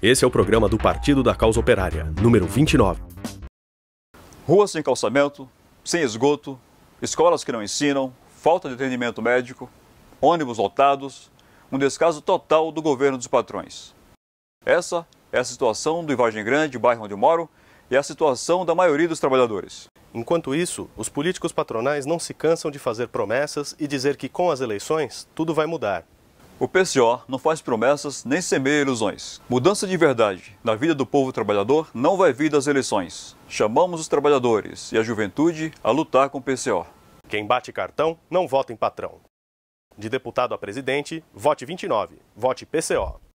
Esse é o programa do Partido da Causa Operária, número 29. Ruas sem calçamento, sem esgoto, escolas que não ensinam, falta de atendimento médico, ônibus lotados, um descaso total do governo dos patrões. Essa é a situação do Ivagem Grande, bairro onde eu moro, e é a situação da maioria dos trabalhadores. Enquanto isso, os políticos patronais não se cansam de fazer promessas e dizer que com as eleições tudo vai mudar. O PCO não faz promessas nem semeia ilusões. Mudança de verdade na vida do povo trabalhador não vai vir das eleições. Chamamos os trabalhadores e a juventude a lutar com o PCO. Quem bate cartão não vota em patrão. De deputado a presidente, vote 29, vote PCO.